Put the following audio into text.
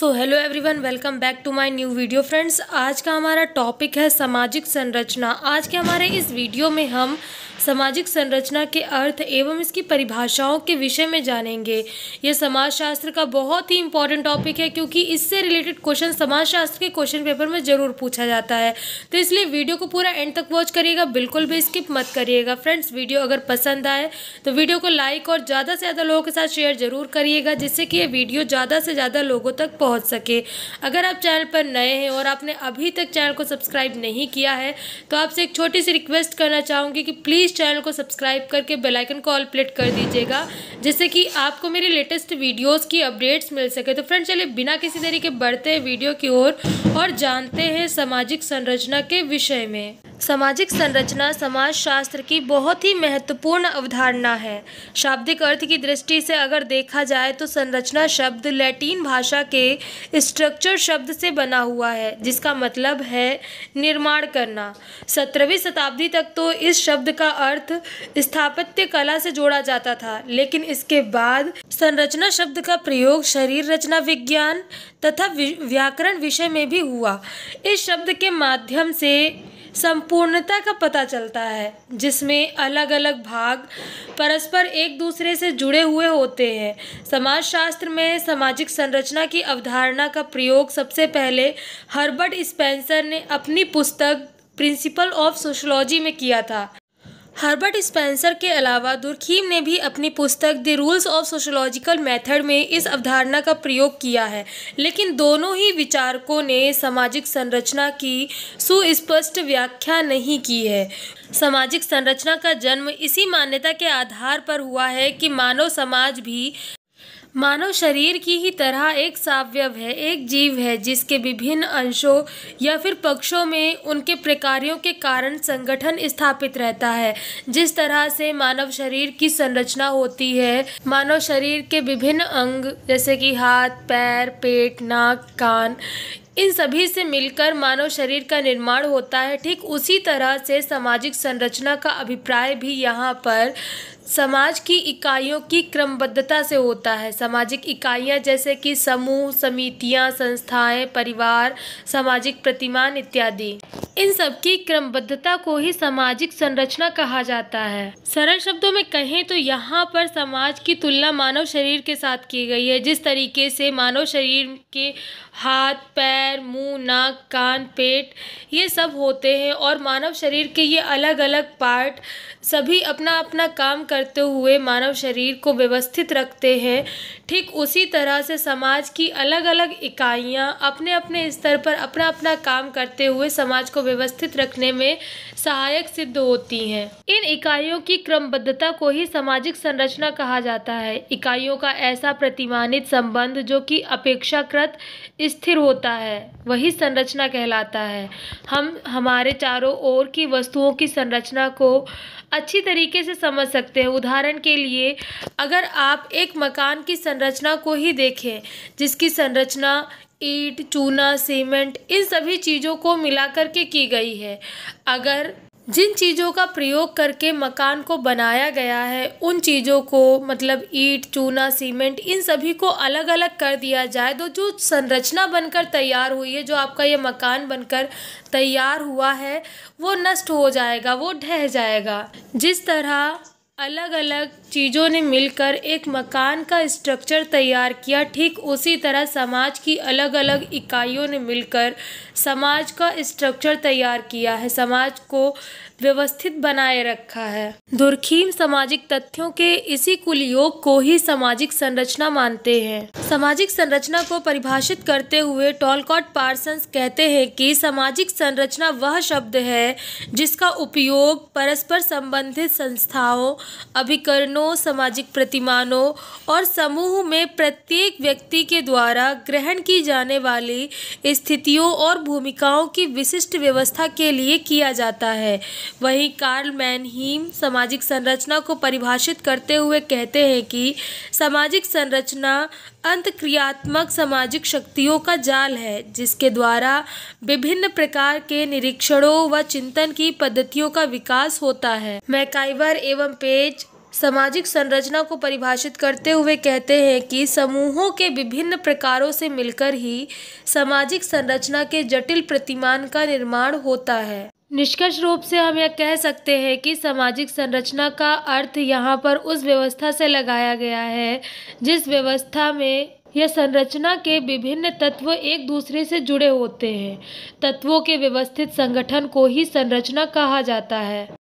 so hello everyone welcome back to my new video friends आज का हमारा topic है सामाजिक संरचना आज के हमारे इस वीडियो में हम सामाजिक संरचना के अर्थ एवं इसकी परिभाषाओं के विषय में जानेंगे यह समाजशास्त्र का बहुत ही इंपॉर्टेंट टॉपिक है क्योंकि इससे रिलेटेड क्वेश्चन समाजशास्त्र के क्वेश्चन पेपर में ज़रूर पूछा जाता है तो इसलिए वीडियो को पूरा एंड तक वॉच करिएगा बिल्कुल भी स्किप मत करिएगा फ्रेंड्स वीडियो अगर पसंद आए तो वीडियो को लाइक और ज़्यादा से ज़्यादा लोगों के साथ शेयर ज़रूर करिएगा जिससे कि ये वीडियो ज़्यादा से ज़्यादा लोगों तक पहुँच सके अगर आप चैनल पर नए हैं और आपने अभी तक चैनल को सब्सक्राइब नहीं किया है तो आपसे एक छोटी सी रिक्वेस्ट करना चाहूँगी कि प्लीज़ प्लीज़ चैनल को सब्सक्राइब करके बेलाइकन को ऑल प्लेट कर दीजिएगा जिससे कि आपको मेरी लेटेस्ट वीडियोज़ की अपडेट्स मिल सके तो फ्रेंड चलिए बिना किसी तरीके बढ़ते हैं वीडियो की ओर और जानते हैं सामाजिक संरचना के विषय में सामाजिक संरचना समाज शास्त्र की बहुत ही महत्वपूर्ण अवधारणा है शाब्दिक अर्थ की दृष्टि से अगर देखा जाए तो संरचना शब्द लैटिन भाषा के स्ट्रक्चर शब्द से बना हुआ है जिसका मतलब है निर्माण करना सत्रहवीं शताब्दी तक तो इस शब्द का अर्थ स्थापत्य कला से जोड़ा जाता था लेकिन इसके बाद संरचना शब्द का प्रयोग शरीर रचना विज्ञान तथा व्याकरण विषय में भी हुआ इस शब्द के माध्यम से संपूर्णता का पता चलता है जिसमें अलग अलग भाग परस्पर एक दूसरे से जुड़े हुए होते हैं समाजशास्त्र में सामाजिक संरचना की अवधारणा का प्रयोग सबसे पहले हर्बर्ट स्पेंसर ने अपनी पुस्तक प्रिंसिपल ऑफ सोशोलॉजी में किया था हर्बर्ट स्पेंसर के अलावा दुर्खीम ने भी अपनी पुस्तक the rules of sociological method में इस अवधारणा का प्रयोग किया है लेकिन दोनों ही विचारकों ने सामाजिक संरचना की सुस्पष्ट व्याख्या नहीं की है सामाजिक संरचना का जन्म इसी मान्यता के आधार पर हुआ है कि मानव समाज भी मानव शरीर की ही तरह एक सावयव है एक जीव है जिसके विभिन्न अंशों या फिर पक्षों में उनके प्रकारियों के कारण संगठन स्थापित रहता है जिस तरह से मानव शरीर की संरचना होती है मानव शरीर के विभिन्न अंग जैसे कि हाथ पैर पेट नाक कान इन सभी से मिलकर मानव शरीर का निर्माण होता है ठीक उसी तरह से सामाजिक संरचना का अभिप्राय भी यहाँ पर समाज की इकाइयों की क्रमबद्धता से होता है सामाजिक इकाइयाँ जैसे कि समूह समितियाँ संस्थाएं परिवार सामाजिक प्रतिमान इत्यादि इन सब की क्रमबद्धता को ही सामाजिक संरचना कहा जाता है सरल शब्दों में कहें तो यहाँ पर समाज की तुलना मानव शरीर के साथ की गई है जिस तरीके से मानव शरीर के हाथ पैर मुंह नाक कान पेट ये सब होते हैं और मानव शरीर के ये अलग अलग पार्ट सभी अपना अपना काम कर करते हुए मानव शरीर को व्यवस्थित रखते हैं ठीक उसी तरह से समाज की अलग अलग इकाइयाँ अपने अपने स्तर पर अपना अपना काम करते हुए समाज को व्यवस्थित रखने में सहायक सिद्ध होती हैं इन इकाइयों की क्रमबद्धता को ही सामाजिक संरचना कहा जाता है इकाइयों का ऐसा प्रतिमानित संबंध जो कि अपेक्षाकृत स्थिर होता है वही संरचना कहलाता है हम हमारे चारों ओर की वस्तुओं की संरचना को अच्छी तरीके से समझ सकते सकते हैं उदाहरण के लिए अगर आप एक मकान की संरचना को ही देखें जिसकी संरचना ईट चूना सीमेंट इन सभी चीज़ों को मिलाकर के की गई है अगर जिन चीज़ों का प्रयोग करके मकान को बनाया गया है उन चीज़ों को मतलब ईट चूना सीमेंट इन सभी को अलग अलग कर दिया जाए तो जो संरचना बनकर तैयार हुई है जो आपका ये मकान बनकर तैयार हुआ है वो नष्ट हो जाएगा वो ढह जाएगा जिस तरह अलग अलग चीज़ों ने मिलकर एक मकान का स्ट्रक्चर तैयार किया ठीक उसी तरह समाज की अलग अलग इकाइयों ने मिलकर समाज का स्ट्रक्चर तैयार किया है समाज को व्यवस्थित बनाए रखा है दुर्खीम सामाजिक तथ्यों के इसी कुलयोग को ही सामाजिक संरचना मानते हैं सामाजिक संरचना को परिभाषित करते हुए टॉलकॉट पार्सन्स कहते हैं कि सामाजिक संरचना वह शब्द है जिसका उपयोग परस्पर संबंधित संस्थाओं अभिकरणों सामाजिक प्रतिमानों और समूह में प्रत्येक व्यक्ति के द्वारा ग्रहण की जाने वाली स्थितियों और भूमिकाओं की विशिष्ट व्यवस्था के लिए किया जाता है वहीं कार्ल मैनहीम सामाजिक संरचना को परिभाषित करते हुए कहते हैं कि सामाजिक संरचना अंत क्रियात्मक सामाजिक शक्तियों का जाल है जिसके द्वारा विभिन्न प्रकार के निरीक्षणों व चिंतन की पद्धतियों का विकास होता है मैकाइवर एवं पे पेज सामाजिक संरचना को परिभाषित करते हुए कहते हैं कि समूहों के विभिन्न प्रकारों से मिलकर ही सामाजिक संरचना के जटिल प्रतिमान का निर्माण होता है निष्कर्ष रूप से हम यह कह सकते हैं कि सामाजिक संरचना का अर्थ यहाँ पर उस व्यवस्था से लगाया गया है जिस व्यवस्था में यह संरचना के विभिन्न तत्व एक दूसरे से जुड़े होते हैं तत्वों के व्यवस्थित संगठन को ही संरचना कहा जाता है